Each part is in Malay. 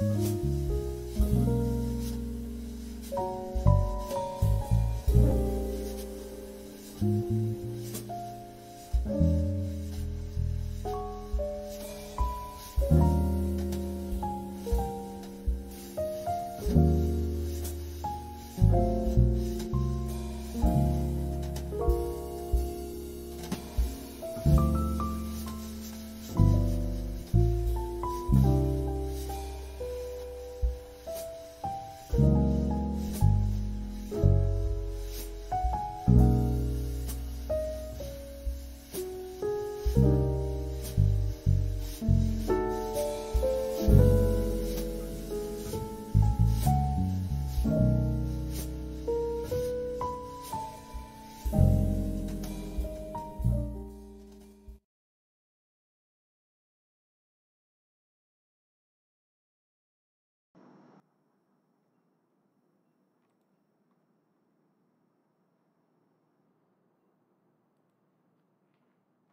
Thank you.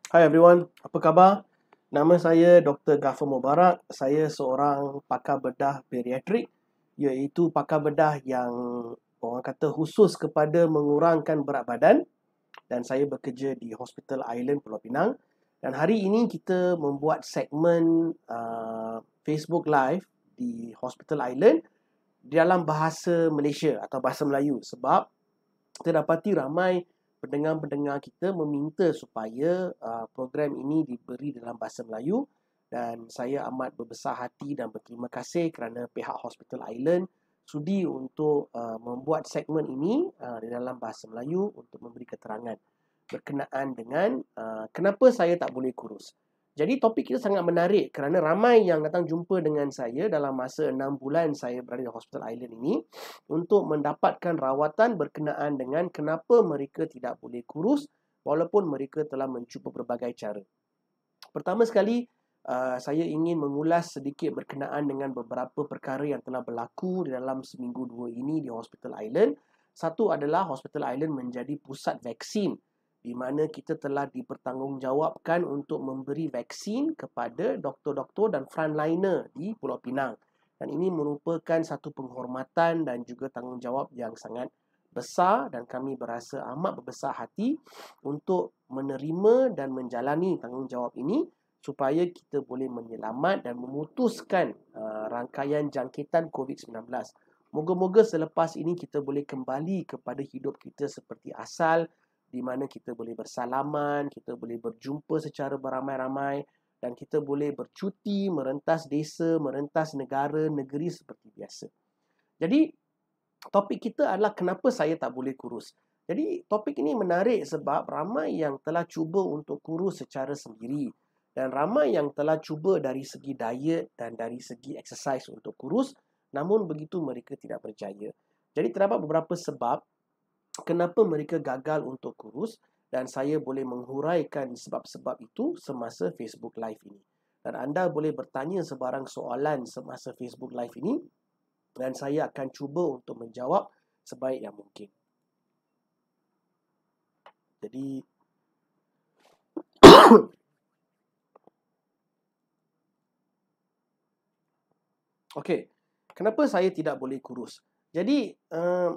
Hi everyone, apa khabar? Nama saya Dr. Gaffer Mubarak. Saya seorang pakar bedah bariatrik iaitu pakar bedah yang orang kata khusus kepada mengurangkan berat badan dan saya bekerja di Hospital Island Pulau Pinang. Dan hari ini kita membuat segmen uh, Facebook Live di Hospital Island dalam bahasa Malaysia atau bahasa Melayu sebab kita dapati ramai pendengar-pendengar kita meminta supaya uh, program ini diberi dalam bahasa Melayu dan saya amat berbesar hati dan berterima kasih kerana pihak Hospital Island sudi untuk uh, membuat segmen ini uh, di dalam bahasa Melayu untuk memberi keterangan berkenaan dengan uh, kenapa saya tak boleh kurus. Jadi topik kita sangat menarik kerana ramai yang datang jumpa dengan saya dalam masa enam bulan saya berada di Hospital Island ini untuk mendapatkan rawatan berkenaan dengan kenapa mereka tidak boleh kurus walaupun mereka telah mencuba berbagai cara. Pertama sekali, uh, saya ingin mengulas sedikit berkenaan dengan beberapa perkara yang telah berlaku dalam seminggu dua ini di Hospital Island. Satu adalah Hospital Island menjadi pusat vaksin di mana kita telah dipertanggungjawabkan untuk memberi vaksin kepada doktor-doktor dan frontliner di Pulau Pinang. Dan ini merupakan satu penghormatan dan juga tanggungjawab yang sangat besar dan kami berasa amat berbesar hati untuk menerima dan menjalani tanggungjawab ini supaya kita boleh menyelamat dan memutuskan uh, rangkaian jangkitan COVID-19. Moga-moga selepas ini kita boleh kembali kepada hidup kita seperti asal di mana kita boleh bersalaman, kita boleh berjumpa secara beramai-ramai dan kita boleh bercuti, merentas desa, merentas negara, negeri seperti biasa. Jadi, topik kita adalah kenapa saya tak boleh kurus. Jadi, topik ini menarik sebab ramai yang telah cuba untuk kurus secara sendiri dan ramai yang telah cuba dari segi diet dan dari segi exercise untuk kurus namun begitu mereka tidak berjaya. Jadi, terdapat beberapa sebab kenapa mereka gagal untuk kurus dan saya boleh menghuraikan sebab-sebab itu semasa Facebook Live ini. Dan anda boleh bertanya sebarang soalan semasa Facebook Live ini dan saya akan cuba untuk menjawab sebaik yang mungkin. Jadi Okey. Kenapa saya tidak boleh kurus? Jadi uh,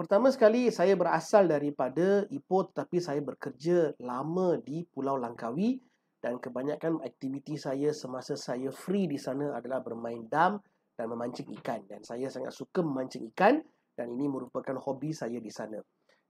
Pertama sekali, saya berasal daripada Ipoh tapi saya bekerja lama di Pulau Langkawi dan kebanyakan aktiviti saya semasa saya free di sana adalah bermain dam dan memancing ikan. Dan saya sangat suka memancing ikan dan ini merupakan hobi saya di sana.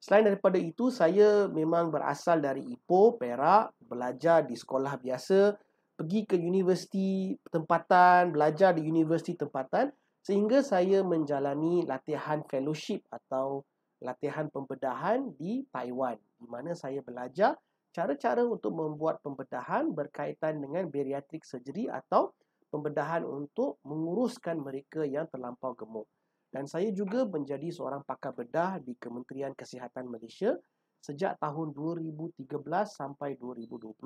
Selain daripada itu, saya memang berasal dari Ipoh, Perak, belajar di sekolah biasa, pergi ke universiti tempatan, belajar di universiti tempatan sehingga saya menjalani latihan fellowship atau latihan pembedahan di Taiwan di mana saya belajar cara-cara untuk membuat pembedahan berkaitan dengan bariatric surgery atau pembedahan untuk menguruskan mereka yang terlampau gemuk. Dan saya juga menjadi seorang pakar bedah di Kementerian Kesihatan Malaysia sejak tahun 2013 sampai 2020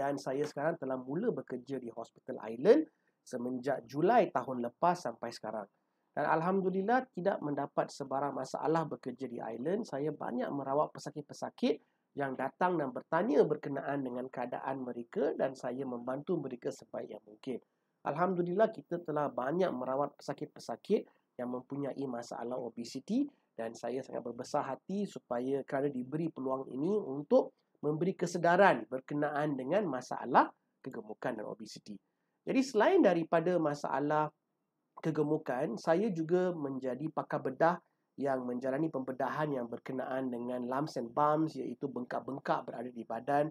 dan saya sekarang telah mula bekerja di Hospital Island semenjak Julai tahun lepas sampai sekarang. Dan Alhamdulillah tidak mendapat sebarang masalah bekerja di island. Saya banyak merawat pesakit-pesakit yang datang dan bertanya berkenaan dengan keadaan mereka dan saya membantu mereka sebaik yang mungkin. Alhamdulillah kita telah banyak merawat pesakit-pesakit yang mempunyai masalah obesiti dan saya sangat berbesar hati supaya kerana diberi peluang ini untuk memberi kesedaran berkenaan dengan masalah kegemukan dan obesiti. Jadi selain daripada masalah kegemukan, saya juga menjadi pakar bedah yang menjalani pembedahan yang berkenaan dengan lumps and bumps iaitu bengkak-bengkak berada di badan,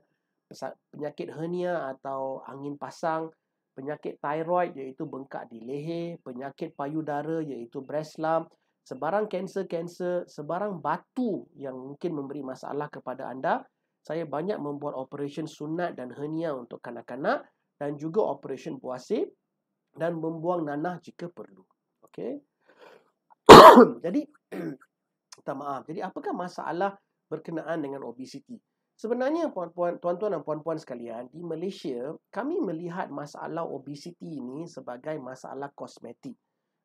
penyakit hernia atau angin pasang, penyakit thyroid iaitu bengkak di leher, penyakit payudara iaitu breast lump, sebarang kanser-kanser, sebarang batu yang mungkin memberi masalah kepada anda. Saya banyak membuat operasi sunat dan hernia untuk kanak-kanak dan juga operation buasib dan membuang nanah jika perlu. Okey. Jadi minta maaf. Jadi apakah masalah berkenaan dengan obesiti? Sebenarnya puan-puan, tuan-tuan dan puan-puan sekalian, di Malaysia kami melihat masalah obesiti ini sebagai masalah kosmetik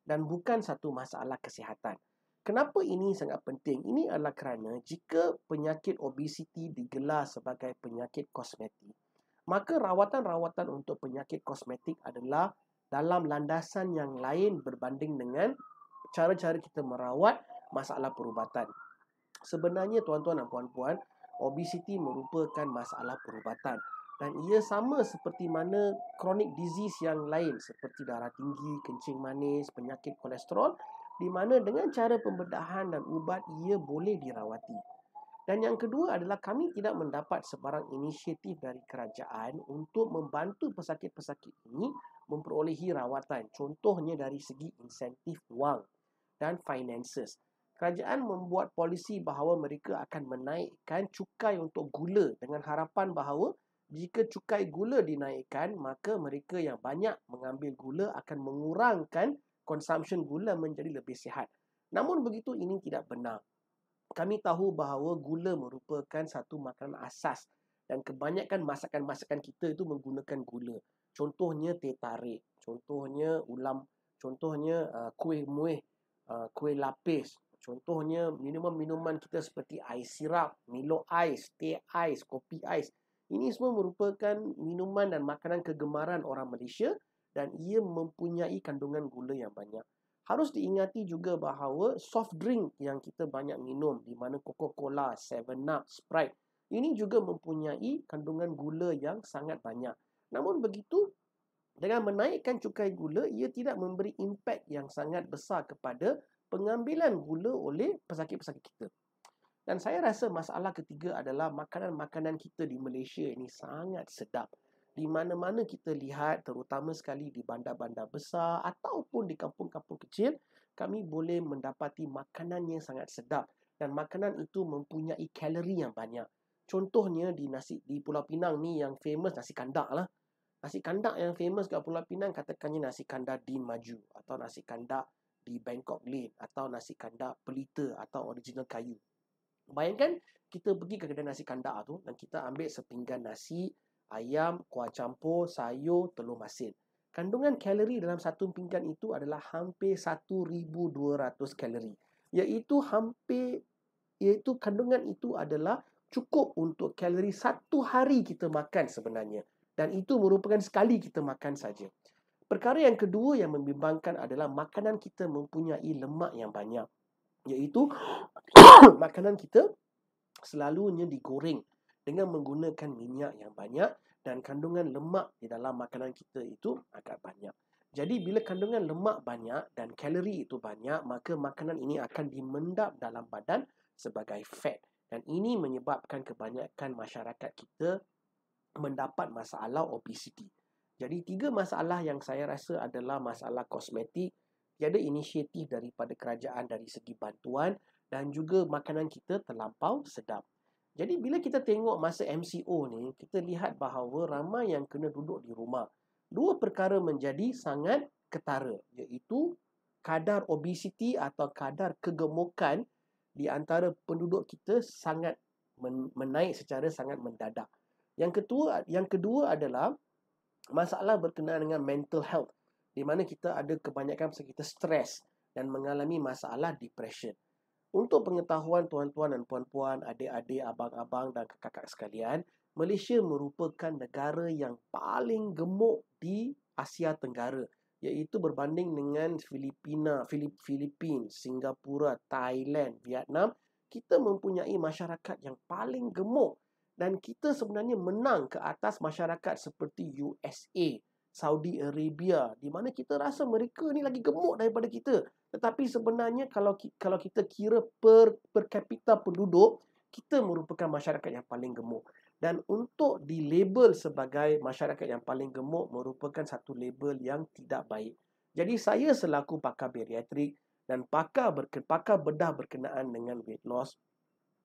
dan bukan satu masalah kesihatan. Kenapa ini sangat penting? Ini adalah kerana jika penyakit obesiti digelar sebagai penyakit kosmetik, maka rawatan-rawatan untuk penyakit kosmetik adalah dalam landasan yang lain berbanding dengan cara-cara kita merawat masalah perubatan. Sebenarnya tuan-tuan dan puan-puan, obesiti merupakan masalah perubatan dan ia sama seperti mana kronik disease yang lain seperti darah tinggi, kencing manis, penyakit kolesterol di mana dengan cara pembedahan dan ubat ia boleh dirawati. Dan yang kedua adalah kami tidak mendapat sebarang inisiatif dari kerajaan untuk membantu pesakit-pesakit ini memperolehi rawatan. Contohnya dari segi insentif wang dan finances. Kerajaan membuat polisi bahawa mereka akan menaikkan cukai untuk gula dengan harapan bahawa jika cukai gula dinaikkan, maka mereka yang banyak mengambil gula akan mengurangkan konsumsi gula menjadi lebih sihat. Namun begitu ini tidak benar kami tahu bahawa gula merupakan satu makanan asas dan kebanyakan masakan-masakan kita itu menggunakan gula. Contohnya teh tarik, contohnya ulam, contohnya uh, kuih muih, uh, kuih lapis, contohnya minuman-minuman kita seperti ais sirap, milo ais, teh ais, kopi ais. Ini semua merupakan minuman dan makanan kegemaran orang Malaysia dan ia mempunyai kandungan gula yang banyak harus diingati juga bahawa soft drink yang kita banyak minum di mana Coca-Cola, 7-Up, Sprite ini juga mempunyai kandungan gula yang sangat banyak. Namun begitu, dengan menaikkan cukai gula, ia tidak memberi impak yang sangat besar kepada pengambilan gula oleh pesakit-pesakit kita. Dan saya rasa masalah ketiga adalah makanan-makanan kita di Malaysia ini sangat sedap di mana-mana kita lihat terutama sekali di bandar-bandar besar ataupun di kampung-kampung kecil kami boleh mendapati makanan yang sangat sedap dan makanan itu mempunyai kalori yang banyak contohnya di nasi di Pulau Pinang ni yang famous nasi kandak lah nasi kandak yang famous kat Pulau Pinang katakannya nasi kandak di Maju atau nasi kandak di Bangkok Lane atau nasi kandak pelita atau original kayu. Bayangkan kita pergi ke kedai nasi kandak tu dan kita ambil sepinggan nasi, ayam, kuah campur, sayur, telur masin. Kandungan kalori dalam satu pinggan itu adalah hampir 1,200 kalori. Iaitu hampir, iaitu kandungan itu adalah cukup untuk kalori satu hari kita makan sebenarnya. Dan itu merupakan sekali kita makan saja. Perkara yang kedua yang membimbangkan adalah makanan kita mempunyai lemak yang banyak. Iaitu makanan kita selalunya digoreng dengan menggunakan minyak yang banyak dan kandungan lemak di dalam makanan kita itu agak banyak. Jadi bila kandungan lemak banyak dan kalori itu banyak, maka makanan ini akan dimendap dalam badan sebagai fat dan ini menyebabkan kebanyakan masyarakat kita mendapat masalah obesiti. Jadi tiga masalah yang saya rasa adalah masalah kosmetik, tiada inisiatif daripada kerajaan dari segi bantuan dan juga makanan kita terlampau sedap. Jadi bila kita tengok masa MCO ni, kita lihat bahawa ramai yang kena duduk di rumah. Dua perkara menjadi sangat ketara iaitu kadar obesiti atau kadar kegemukan di antara penduduk kita sangat menaik secara sangat mendadak. Yang kedua, yang kedua adalah masalah berkenaan dengan mental health di mana kita ada kebanyakan kita stres dan mengalami masalah depression. Untuk pengetahuan tuan-tuan dan puan-puan, adik-adik, abang-abang dan kakak-kakak sekalian, Malaysia merupakan negara yang paling gemuk di Asia Tenggara iaitu berbanding dengan Filipina, Filip, Filipin, Singapura, Thailand, Vietnam, kita mempunyai masyarakat yang paling gemuk dan kita sebenarnya menang ke atas masyarakat seperti USA, Saudi Arabia di mana kita rasa mereka ni lagi gemuk daripada kita tetapi sebenarnya kalau kalau kita kira per per kapita penduduk, kita merupakan masyarakat yang paling gemuk. Dan untuk dilabel sebagai masyarakat yang paling gemuk merupakan satu label yang tidak baik. Jadi saya selaku pakar bariatrik dan pakar berke, pakar bedah berkenaan dengan weight loss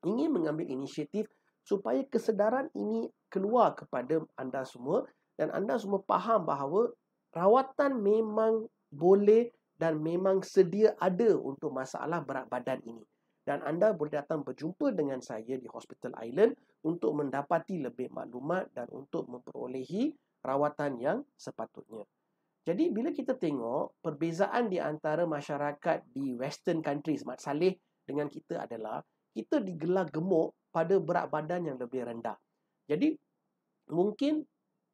ingin mengambil inisiatif supaya kesedaran ini keluar kepada anda semua dan anda semua faham bahawa rawatan memang boleh dan memang sedia ada untuk masalah berat badan ini. Dan anda boleh datang berjumpa dengan saya di Hospital Island untuk mendapati lebih maklumat dan untuk memperolehi rawatan yang sepatutnya. Jadi bila kita tengok perbezaan di antara masyarakat di western countries Mat Saleh dengan kita adalah kita digelar gemuk pada berat badan yang lebih rendah. Jadi mungkin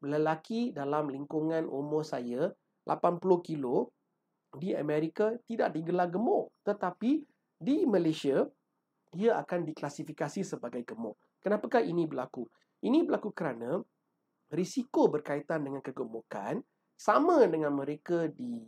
lelaki dalam lingkungan umur saya 80 kilo di Amerika tidak digelar gemuk tetapi di Malaysia ia akan diklasifikasi sebagai gemuk. Kenapakah ini berlaku? Ini berlaku kerana risiko berkaitan dengan kegemukan sama dengan mereka di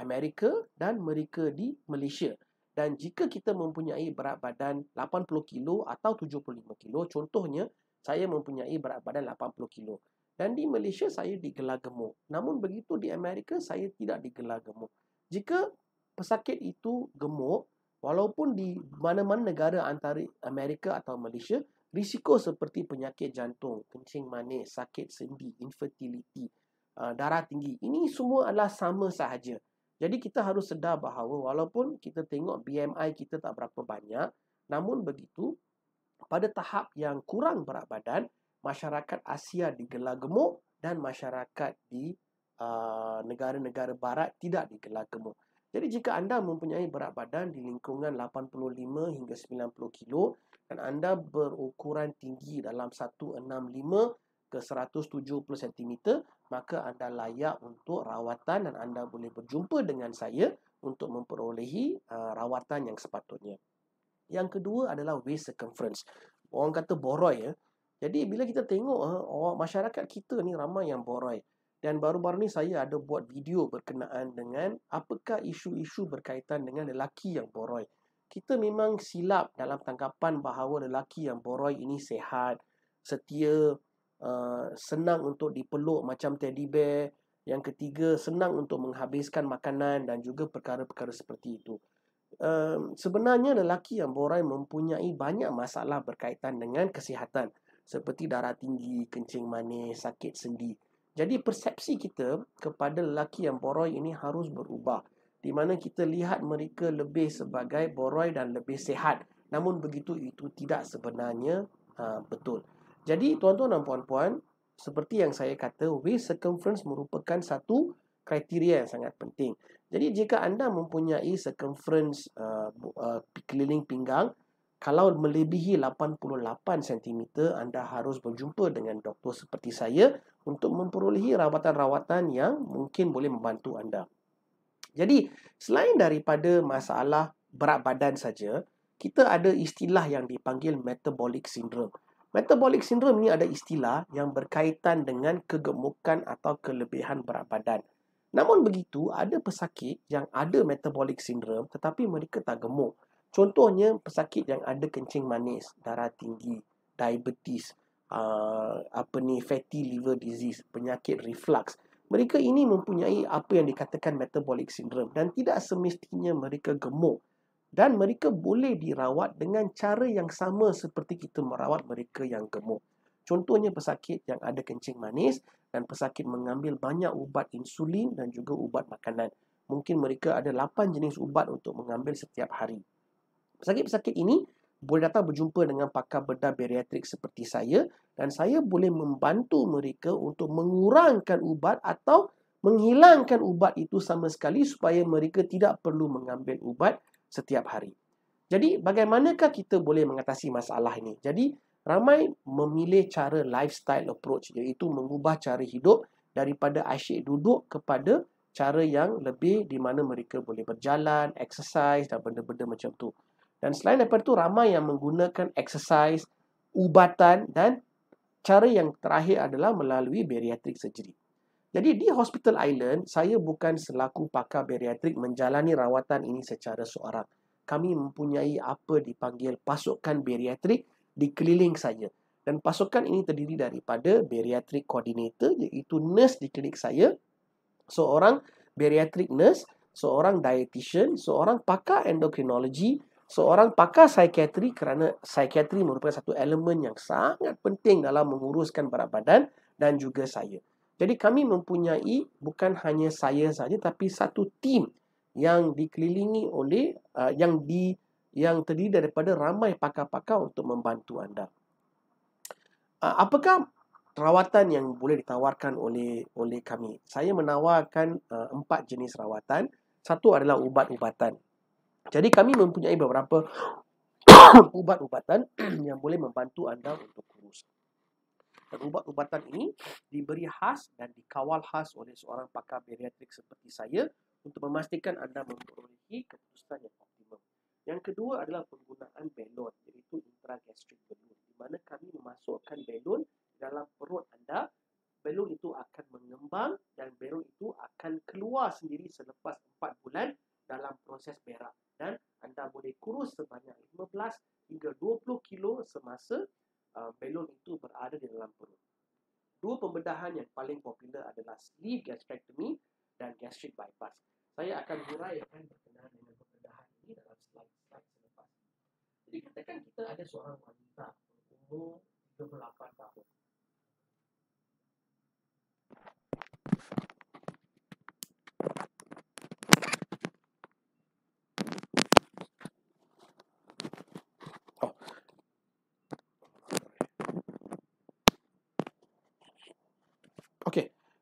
Amerika dan mereka di Malaysia. Dan jika kita mempunyai berat badan 80 kilo atau 75 kilo, contohnya saya mempunyai berat badan 80 kilo. Dan di Malaysia saya digelar gemuk. Namun begitu di Amerika saya tidak digelar gemuk. Jika pesakit itu gemuk, walaupun di mana-mana negara antara Amerika atau Malaysia, risiko seperti penyakit jantung, kencing manis, sakit sendi, infertiliti, uh, darah tinggi, ini semua adalah sama sahaja. Jadi kita harus sedar bahawa walaupun kita tengok BMI kita tak berapa banyak, namun begitu, pada tahap yang kurang berat badan, masyarakat Asia digelar gemuk dan masyarakat di Uh, negara-negara barat tidak digelar gemuk. Jadi jika anda mempunyai berat badan di lingkungan 85 hingga 90 kilo dan anda berukuran tinggi dalam 165 ke 170 cm, maka anda layak untuk rawatan dan anda boleh berjumpa dengan saya untuk memperolehi uh, rawatan yang sepatutnya. Yang kedua adalah waist circumference. Orang kata boroi ya. Jadi bila kita tengok uh, oh masyarakat kita ni ramai yang boroi. Dan baru-baru ni saya ada buat video berkenaan dengan apakah isu-isu berkaitan dengan lelaki yang boroi. Kita memang silap dalam tangkapan bahawa lelaki yang boroi ini sehat, setia, uh, senang untuk dipeluk macam teddy bear. Yang ketiga, senang untuk menghabiskan makanan dan juga perkara-perkara seperti itu. Um, sebenarnya lelaki yang boroi mempunyai banyak masalah berkaitan dengan kesihatan seperti darah tinggi, kencing manis, sakit sendi. Jadi persepsi kita kepada lelaki yang boroi ini harus berubah. Di mana kita lihat mereka lebih sebagai boroi dan lebih sehat. Namun begitu itu tidak sebenarnya ha, betul. Jadi tuan-tuan dan puan-puan, seperti yang saya kata, waist circumference merupakan satu kriteria yang sangat penting. Jadi jika anda mempunyai circumference uh, uh, keliling pinggang, kalau melebihi 88 cm anda harus berjumpa dengan doktor seperti saya untuk memperolehi rawatan-rawatan yang mungkin boleh membantu anda. Jadi, selain daripada masalah berat badan saja, kita ada istilah yang dipanggil metabolic syndrome. Metabolic syndrome ini ada istilah yang berkaitan dengan kegemukan atau kelebihan berat badan. Namun begitu, ada pesakit yang ada metabolic syndrome tetapi mereka tak gemuk. Contohnya pesakit yang ada kencing manis, darah tinggi, diabetes, uh, apa ni fatty liver disease, penyakit reflux. Mereka ini mempunyai apa yang dikatakan metabolic syndrome dan tidak semestinya mereka gemuk dan mereka boleh dirawat dengan cara yang sama seperti kita merawat mereka yang gemuk. Contohnya pesakit yang ada kencing manis dan pesakit mengambil banyak ubat insulin dan juga ubat makanan. Mungkin mereka ada 8 jenis ubat untuk mengambil setiap hari pesakit-pesakit ini boleh datang berjumpa dengan pakar bedah bariatrik seperti saya dan saya boleh membantu mereka untuk mengurangkan ubat atau menghilangkan ubat itu sama sekali supaya mereka tidak perlu mengambil ubat setiap hari. Jadi bagaimanakah kita boleh mengatasi masalah ini? Jadi ramai memilih cara lifestyle approach iaitu mengubah cara hidup daripada asyik duduk kepada cara yang lebih di mana mereka boleh berjalan, exercise dan benda-benda macam tu. Dan selain daripada itu, ramai yang menggunakan exercise, ubatan dan cara yang terakhir adalah melalui bariatric surgery. Jadi di Hospital Island, saya bukan selaku pakar bariatric menjalani rawatan ini secara seorang. Kami mempunyai apa dipanggil pasukan bariatric di keliling saya. Dan pasukan ini terdiri daripada bariatric coordinator iaitu nurse di klinik saya, seorang bariatric nurse, seorang dietitian, seorang pakar endokrinologi, seorang pakar psikiatri kerana psikiatri merupakan satu elemen yang sangat penting dalam menguruskan berat badan dan juga saya. Jadi kami mempunyai bukan hanya saya saja tapi satu tim yang dikelilingi oleh uh, yang di yang terdiri daripada ramai pakar-pakar untuk membantu anda. Uh, apakah rawatan yang boleh ditawarkan oleh oleh kami? Saya menawarkan uh, empat jenis rawatan. Satu adalah ubat-ubatan. Jadi kami mempunyai beberapa ubat-ubatan yang boleh membantu anda untuk kurus. Dan ubat-ubatan ini diberi khas dan dikawal khas oleh seorang pakar bariatrik seperti saya untuk memastikan anda memperoleh keputusan yang optimum. Yang kedua adalah penggunaan belon. iaitu intragastric balloon di mana kami memasukkan belon dalam perut anda Belon itu akan mengembang dan belon itu akan keluar sendiri selepas 4 bulan dalam proses berak dan anda boleh kurus sebanyak 15 hingga 20 kilo semasa uh, belon itu berada di dalam perut. Dua pembedahan yang paling popular adalah sleeve gastrectomy dan gastric bypass. Saya akan huraikan berkenaan dengan pembedahan ini dalam slide-slide selepas. Jadi katakan kita ada seorang wanita berumur 28 tahun.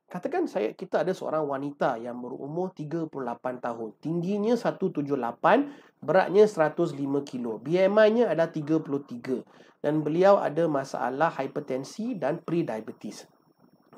Katakan saya kita ada seorang wanita yang berumur 38 tahun. Tingginya 178, beratnya 105 kilo. BMI-nya ada 33. Dan beliau ada masalah hipertensi dan pre-diabetes.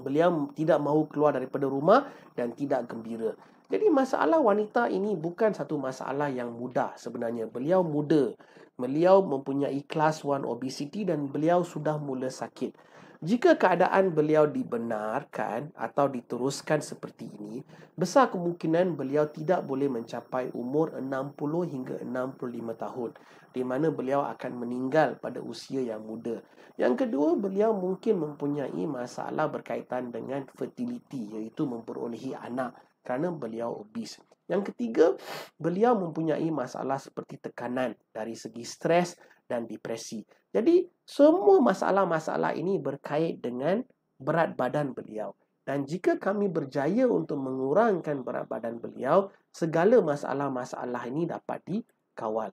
Beliau tidak mahu keluar daripada rumah dan tidak gembira. Jadi masalah wanita ini bukan satu masalah yang mudah sebenarnya. Beliau muda, beliau mempunyai kelas 1 obesity dan beliau sudah mula sakit jika keadaan beliau dibenarkan atau diteruskan seperti ini, besar kemungkinan beliau tidak boleh mencapai umur 60 hingga 65 tahun di mana beliau akan meninggal pada usia yang muda. Yang kedua, beliau mungkin mempunyai masalah berkaitan dengan fertiliti iaitu memperolehi anak kerana beliau obes. Yang ketiga, beliau mempunyai masalah seperti tekanan dari segi stres dan depresi. Jadi, semua masalah-masalah ini berkait dengan berat badan beliau. Dan jika kami berjaya untuk mengurangkan berat badan beliau, segala masalah-masalah ini dapat dikawal.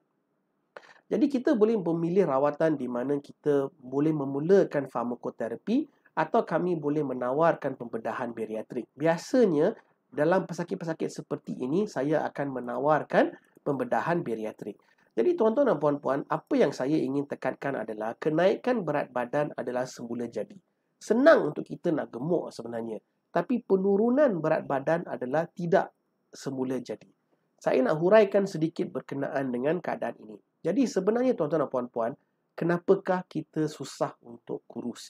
Jadi, kita boleh memilih rawatan di mana kita boleh memulakan farmakoterapi atau kami boleh menawarkan pembedahan bariatrik. Biasanya, dalam pesakit-pesakit seperti ini saya akan menawarkan pembedahan bariatrik. Jadi tuan-tuan dan puan-puan, apa yang saya ingin tekankan adalah kenaikan berat badan adalah semula jadi. Senang untuk kita nak gemuk sebenarnya, tapi penurunan berat badan adalah tidak semula jadi. Saya nak huraikan sedikit berkenaan dengan keadaan ini. Jadi sebenarnya tuan-tuan dan puan-puan, kenapakah kita susah untuk kurus?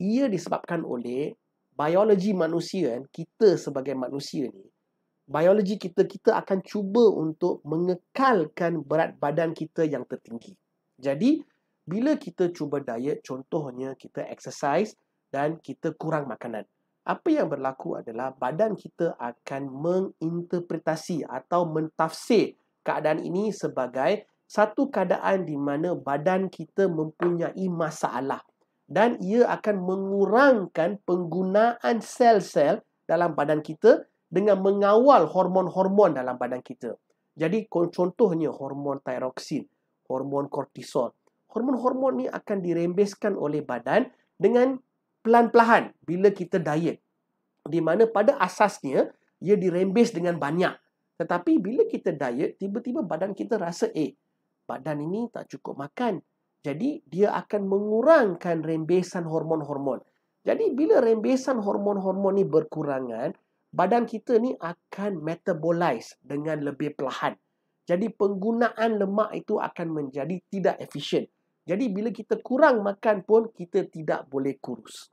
Ia disebabkan oleh biologi manusia kan, kita sebagai manusia ni, biologi kita, kita akan cuba untuk mengekalkan berat badan kita yang tertinggi. Jadi, bila kita cuba diet, contohnya kita exercise dan kita kurang makanan. Apa yang berlaku adalah badan kita akan menginterpretasi atau mentafsir keadaan ini sebagai satu keadaan di mana badan kita mempunyai masalah dan ia akan mengurangkan penggunaan sel-sel dalam badan kita dengan mengawal hormon-hormon dalam badan kita. Jadi contohnya hormon tiroksin, hormon kortisol. Hormon-hormon ni akan dirembeskan oleh badan dengan pelan-pelan bila kita diet. Di mana pada asasnya ia dirembes dengan banyak. Tetapi bila kita diet, tiba-tiba badan kita rasa eh, badan ini tak cukup makan. Jadi dia akan mengurangkan rembesan hormon-hormon. Jadi bila rembesan hormon-hormon ni berkurangan, badan kita ni akan metabolize dengan lebih perlahan. Jadi penggunaan lemak itu akan menjadi tidak efisien. Jadi bila kita kurang makan pun kita tidak boleh kurus.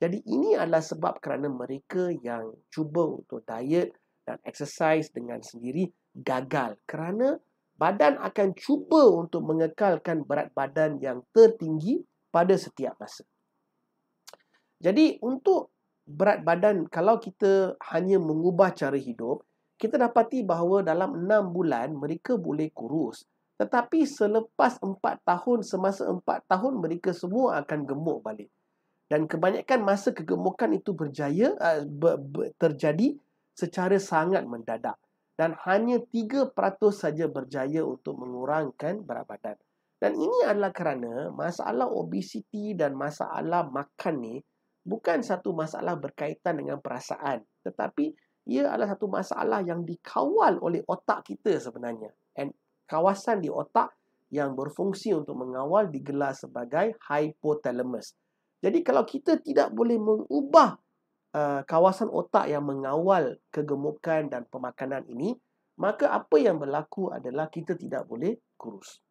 Jadi ini adalah sebab kerana mereka yang cuba untuk diet dan exercise dengan sendiri gagal kerana badan akan cuba untuk mengekalkan berat badan yang tertinggi pada setiap masa. Jadi untuk berat badan kalau kita hanya mengubah cara hidup, kita dapati bahawa dalam 6 bulan mereka boleh kurus. Tetapi selepas 4 tahun, semasa 4 tahun mereka semua akan gemuk balik. Dan kebanyakan masa kegemukan itu berjaya eh, terjadi secara sangat mendadak dan hanya 3% saja berjaya untuk mengurangkan berat badan. Dan ini adalah kerana masalah obesiti dan masalah makan ni bukan satu masalah berkaitan dengan perasaan. Tetapi ia adalah satu masalah yang dikawal oleh otak kita sebenarnya. And kawasan di otak yang berfungsi untuk mengawal digelar sebagai hypothalamus. Jadi kalau kita tidak boleh mengubah Eh, kawasan otak yang mengawal kegemukan dan pemakanan ini, maka apa yang berlaku adalah kita tidak boleh kurus.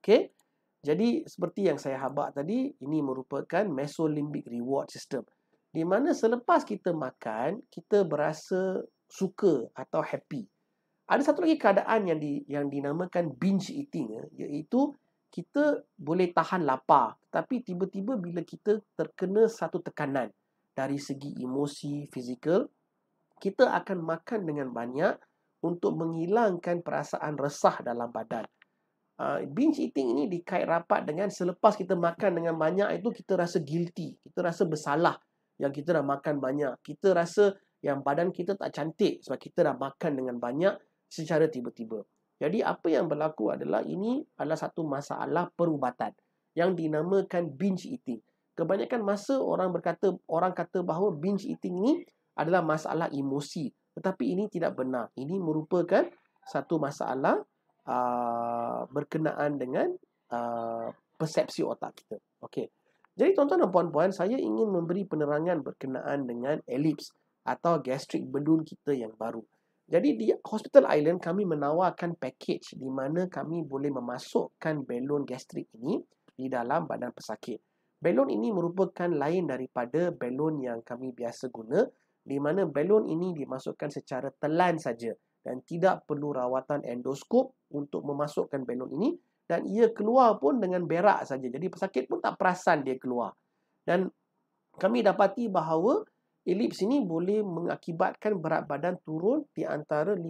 Okey? Jadi seperti yang saya habak tadi, ini merupakan mesolimbic reward system. Di mana selepas kita makan, kita berasa suka atau happy. Ada satu lagi keadaan yang di, yang dinamakan binge eating eh, iaitu kita boleh tahan lapar tapi tiba-tiba bila kita terkena satu tekanan dari segi emosi, fizikal, kita akan makan dengan banyak untuk menghilangkan perasaan resah dalam badan. Uh, binge eating ini dikait rapat dengan selepas kita makan dengan banyak itu kita rasa guilty, kita rasa bersalah yang kita dah makan banyak. Kita rasa yang badan kita tak cantik sebab kita dah makan dengan banyak secara tiba-tiba. Jadi apa yang berlaku adalah ini adalah satu masalah perubatan yang dinamakan binge eating. Kebanyakan masa orang berkata orang kata bahawa binge eating ni adalah masalah emosi. Tetapi ini tidak benar. Ini merupakan satu masalah uh, berkenaan dengan uh, persepsi otak kita. Okey. Jadi tuan-tuan dan puan-puan, saya ingin memberi penerangan berkenaan dengan elips atau gastric balloon kita yang baru. Jadi di Hospital Island kami menawarkan package di mana kami boleh memasukkan belon gastric ini di dalam badan pesakit. Balon ini merupakan lain daripada balon yang kami biasa guna di mana balon ini dimasukkan secara telan saja dan tidak perlu rawatan endoskop untuk memasukkan balon ini dan ia keluar pun dengan berak saja. Jadi pesakit pun tak perasan dia keluar. Dan kami dapati bahawa elips ini boleh mengakibatkan berat badan turun di antara 15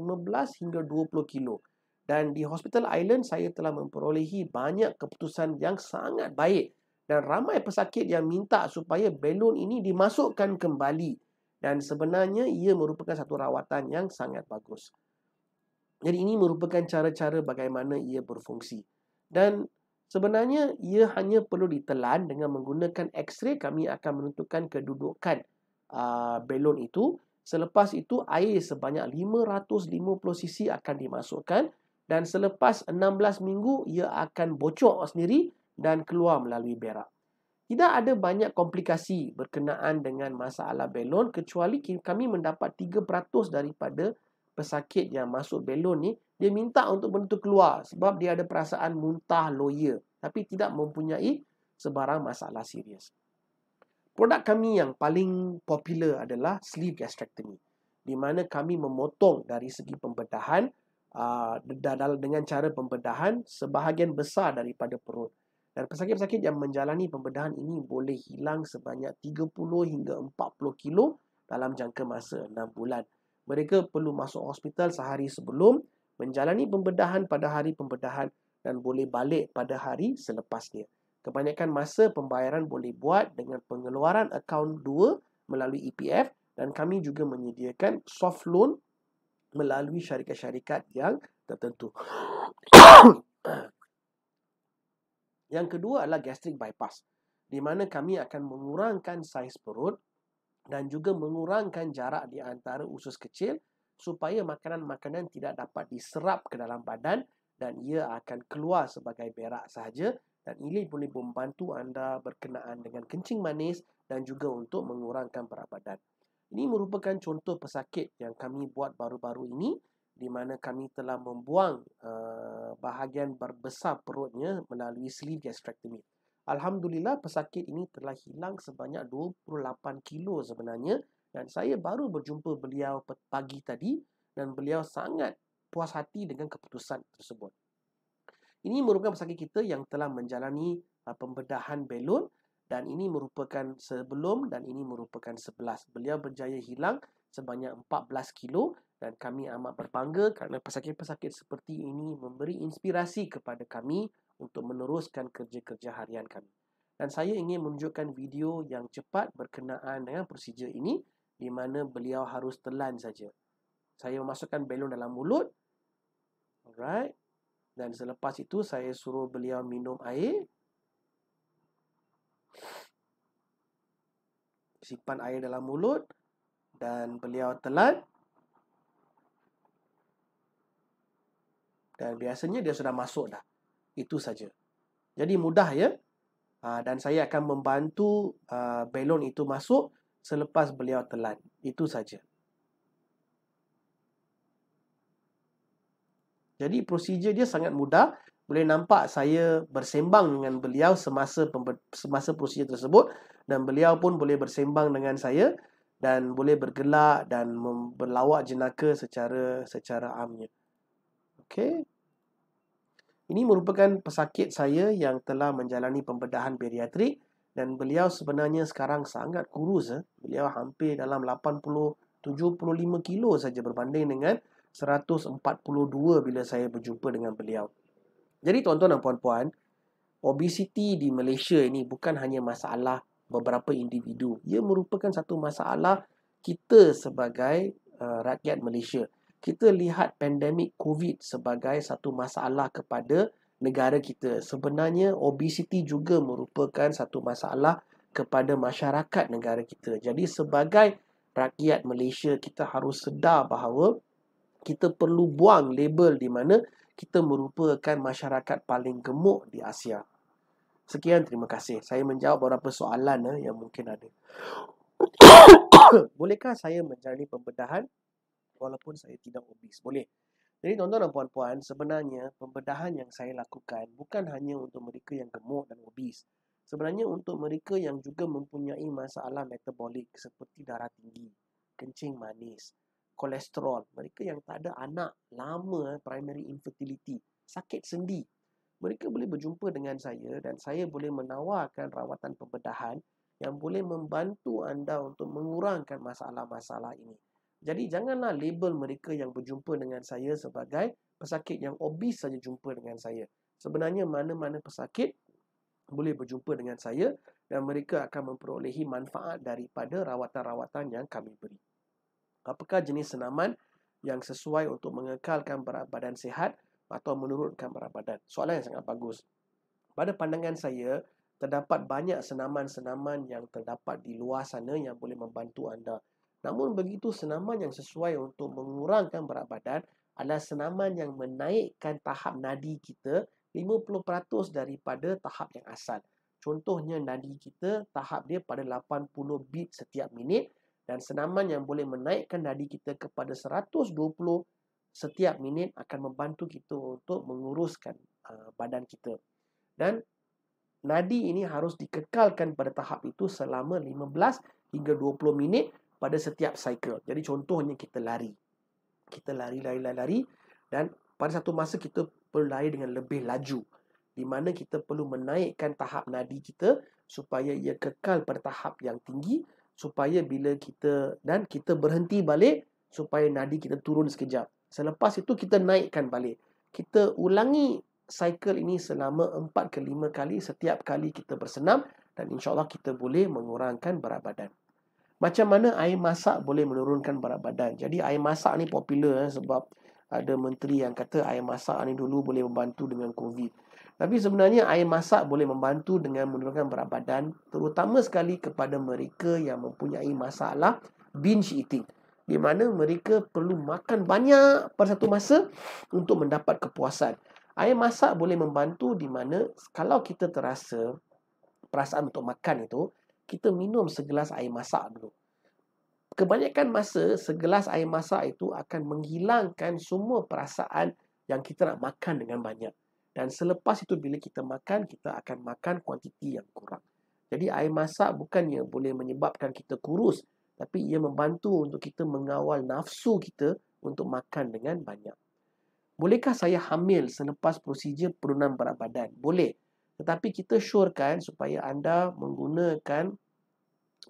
hingga 20 kilo. Dan di Hospital Island, saya telah memperolehi banyak keputusan yang sangat baik dan ramai pesakit yang minta supaya belon ini dimasukkan kembali dan sebenarnya ia merupakan satu rawatan yang sangat bagus. Jadi ini merupakan cara-cara bagaimana ia berfungsi. Dan sebenarnya ia hanya perlu ditelan dengan menggunakan x-ray kami akan menentukan kedudukan uh, balon itu. Selepas itu air sebanyak 550 cc akan dimasukkan dan selepas 16 minggu ia akan bocor sendiri dan keluar melalui berak. Tidak ada banyak komplikasi berkenaan dengan masalah belon kecuali kami mendapat 3% daripada pesakit yang masuk belon ni dia minta untuk benda keluar sebab dia ada perasaan muntah loya tapi tidak mempunyai sebarang masalah serius. Produk kami yang paling popular adalah sleeve gastrectomy di mana kami memotong dari segi pembedahan ah, dengan cara pembedahan sebahagian besar daripada perut. Dan pesakit-pesakit yang menjalani pembedahan ini boleh hilang sebanyak 30 hingga 40 kilo dalam jangka masa 6 bulan. Mereka perlu masuk hospital sehari sebelum menjalani pembedahan pada hari pembedahan dan boleh balik pada hari selepasnya. Kebanyakan masa pembayaran boleh buat dengan pengeluaran akaun 2 melalui EPF dan kami juga menyediakan soft loan melalui syarikat-syarikat yang tertentu. Yang kedua adalah gastric bypass di mana kami akan mengurangkan saiz perut dan juga mengurangkan jarak di antara usus kecil supaya makanan-makanan tidak dapat diserap ke dalam badan dan ia akan keluar sebagai berak sahaja dan ini boleh membantu anda berkenaan dengan kencing manis dan juga untuk mengurangkan berat badan. Ini merupakan contoh pesakit yang kami buat baru-baru ini di mana kami telah membuang uh, bahagian berbesar perutnya melalui sleeve gastrectomy. Alhamdulillah pesakit ini telah hilang sebanyak 28 kilo sebenarnya dan saya baru berjumpa beliau pagi tadi dan beliau sangat puas hati dengan keputusan tersebut. Ini merupakan pesakit kita yang telah menjalani uh, pembedahan belon dan ini merupakan sebelum dan ini merupakan sebelas. Beliau berjaya hilang 28 sebanyak 14 kilo dan kami amat berbangga kerana pesakit-pesakit seperti ini memberi inspirasi kepada kami untuk meneruskan kerja-kerja harian kami. Dan saya ingin menunjukkan video yang cepat berkenaan dengan prosedur ini di mana beliau harus telan saja. Saya memasukkan belon dalam mulut. Alright. Dan selepas itu saya suruh beliau minum air. Simpan air dalam mulut dan beliau telat dan biasanya dia sudah masuk dah itu saja jadi mudah ya ah, dan saya akan membantu ah, belon itu masuk selepas beliau telat itu saja jadi prosedur dia sangat mudah boleh nampak saya bersembang dengan beliau semasa semasa prosedur tersebut dan beliau pun boleh bersembang dengan saya dan boleh bergelak dan berlawak jenaka secara secara amnya. Okey. Ini merupakan pesakit saya yang telah menjalani pembedahan bariatrik dan beliau sebenarnya sekarang sangat kurus. Eh. Beliau hampir dalam 80-75 kilo saja berbanding dengan 142 bila saya berjumpa dengan beliau. Jadi tuan-tuan dan puan-puan, obesiti di Malaysia ini bukan hanya masalah beberapa individu. Ia merupakan satu masalah kita sebagai uh, rakyat Malaysia. Kita lihat pandemik COVID sebagai satu masalah kepada negara kita. Sebenarnya obesiti juga merupakan satu masalah kepada masyarakat negara kita. Jadi sebagai rakyat Malaysia kita harus sedar bahawa kita perlu buang label di mana kita merupakan masyarakat paling gemuk di Asia. Sekian terima kasih. Saya menjawab beberapa soalan eh, yang mungkin ada. Bolehkah saya menjalani pembedahan walaupun saya tidak obes? Boleh. Jadi tuan-tuan dan puan-puan, sebenarnya pembedahan yang saya lakukan bukan hanya untuk mereka yang gemuk dan obes. Sebenarnya untuk mereka yang juga mempunyai masalah metabolik seperti darah tinggi, kencing manis, kolesterol, mereka yang tak ada anak, lama eh, primary infertility, sakit sendi, mereka boleh berjumpa dengan saya dan saya boleh menawarkan rawatan pembedahan yang boleh membantu anda untuk mengurangkan masalah-masalah ini. Jadi janganlah label mereka yang berjumpa dengan saya sebagai pesakit yang obis saja jumpa dengan saya. Sebenarnya mana-mana pesakit boleh berjumpa dengan saya dan mereka akan memperolehi manfaat daripada rawatan-rawatan yang kami beri. Apakah jenis senaman yang sesuai untuk mengekalkan berat badan sehat? atau menurunkan berat badan. Soalan yang sangat bagus. Pada pandangan saya, terdapat banyak senaman-senaman yang terdapat di luar sana yang boleh membantu anda. Namun begitu, senaman yang sesuai untuk mengurangkan berat badan adalah senaman yang menaikkan tahap nadi kita 50% daripada tahap yang asal. Contohnya nadi kita tahap dia pada 80 beat setiap minit dan senaman yang boleh menaikkan nadi kita kepada 120 setiap minit akan membantu kita untuk menguruskan uh, badan kita. Dan nadi ini harus dikekalkan pada tahap itu selama 15 hingga 20 minit pada setiap cycle. Jadi contohnya kita lari. Kita lari, lari, lari, lari dan pada satu masa kita perlu lari dengan lebih laju. Di mana kita perlu menaikkan tahap nadi kita supaya ia kekal pada tahap yang tinggi supaya bila kita dan kita berhenti balik supaya nadi kita turun sekejap. Selepas itu kita naikkan balik. Kita ulangi cycle ini selama 4 ke 5 kali setiap kali kita bersenam dan insyaAllah kita boleh mengurangkan berat badan. Macam mana air masak boleh menurunkan berat badan? Jadi air masak ni popular eh, sebab ada menteri yang kata air masak ni dulu boleh membantu dengan COVID. Tapi sebenarnya air masak boleh membantu dengan menurunkan berat badan terutama sekali kepada mereka yang mempunyai masalah binge eating di mana mereka perlu makan banyak pada satu masa untuk mendapat kepuasan. Air masak boleh membantu di mana kalau kita terasa perasaan untuk makan itu, kita minum segelas air masak dulu. Kebanyakan masa, segelas air masak itu akan menghilangkan semua perasaan yang kita nak makan dengan banyak. Dan selepas itu, bila kita makan, kita akan makan kuantiti yang kurang. Jadi, air masak bukannya boleh menyebabkan kita kurus tapi ia membantu untuk kita mengawal nafsu kita untuk makan dengan banyak. Bolehkah saya hamil selepas prosedur penurunan berat badan? Boleh. Tetapi kita syorkan supaya anda menggunakan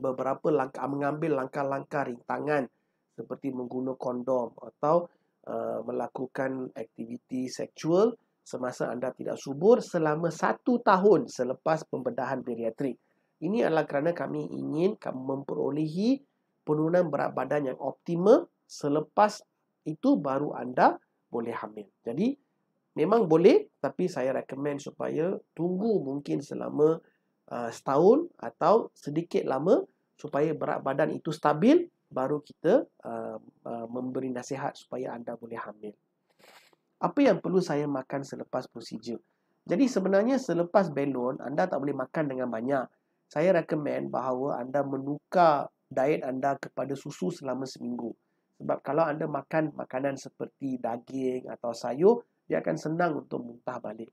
beberapa langkah mengambil langkah-langkah rintangan seperti menggunakan kondom atau uh, melakukan aktiviti seksual semasa anda tidak subur selama satu tahun selepas pembedahan bariatrik. Ini adalah kerana kami ingin kamu memperolehi penurunan berat badan yang optimal selepas itu baru anda boleh hamil. Jadi memang boleh tapi saya recommend supaya tunggu mungkin selama uh, setahun atau sedikit lama supaya berat badan itu stabil baru kita uh, uh, memberi nasihat supaya anda boleh hamil. Apa yang perlu saya makan selepas prosedur? Jadi sebenarnya selepas belon anda tak boleh makan dengan banyak. Saya recommend bahawa anda menukar diet anda kepada susu selama seminggu. Sebab kalau anda makan makanan seperti daging atau sayur, dia akan senang untuk muntah balik.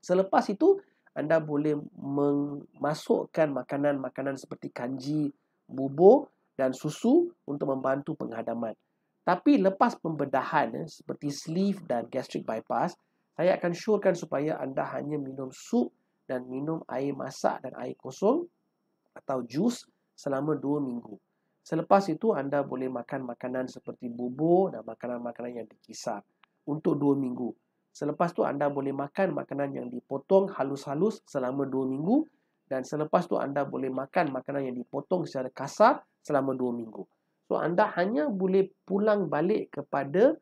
Selepas itu, anda boleh memasukkan makanan-makanan seperti kanji, bubur dan susu untuk membantu penghadaman. Tapi lepas pembedahan eh, seperti sleeve dan gastric bypass, saya akan syorkan supaya anda hanya minum sup dan minum air masak dan air kosong atau jus selama dua minggu. Selepas itu anda boleh makan makanan seperti bubur dan makanan-makanan yang dikisar untuk dua minggu. Selepas tu anda boleh makan makanan yang dipotong halus-halus selama dua minggu dan selepas tu anda boleh makan makanan yang dipotong secara kasar selama dua minggu. So anda hanya boleh pulang balik kepada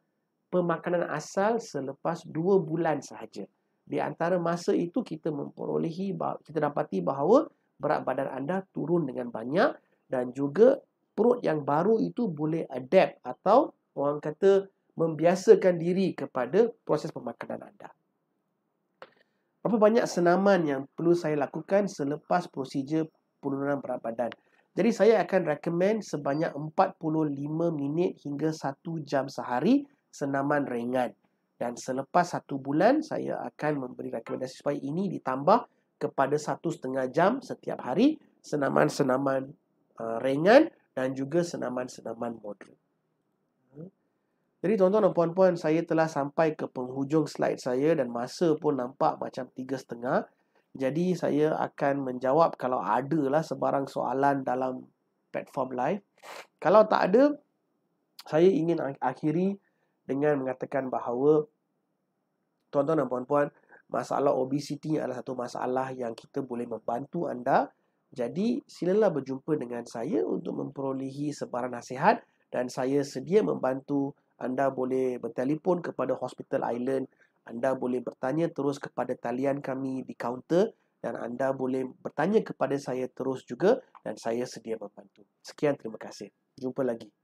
pemakanan asal selepas dua bulan sahaja. Di antara masa itu kita memperolehi kita dapati bahawa berat badan anda turun dengan banyak dan juga perut yang baru itu boleh adapt atau orang kata membiasakan diri kepada proses pemakanan anda. Berapa banyak senaman yang perlu saya lakukan selepas prosedur penurunan berat badan? Jadi saya akan recommend sebanyak 45 minit hingga 1 jam sehari senaman ringan. Dan selepas 1 bulan saya akan memberi rekomendasi supaya ini ditambah kepada satu setengah jam setiap hari senaman-senaman uh, ringan dan juga senaman-senaman moderat. Jadi tuan-tuan dan puan-puan, saya telah sampai ke penghujung slide saya dan masa pun nampak macam tiga setengah. Jadi saya akan menjawab kalau ada lah sebarang soalan dalam platform live. Kalau tak ada, saya ingin akhiri dengan mengatakan bahawa tuan-tuan dan puan-puan, masalah obesiti adalah satu masalah yang kita boleh membantu anda. Jadi, silalah berjumpa dengan saya untuk memperolehi sebarang nasihat dan saya sedia membantu anda boleh bertelepon kepada Hospital Island. Anda boleh bertanya terus kepada talian kami di kaunter dan anda boleh bertanya kepada saya terus juga dan saya sedia membantu. Sekian, terima kasih. Jumpa lagi.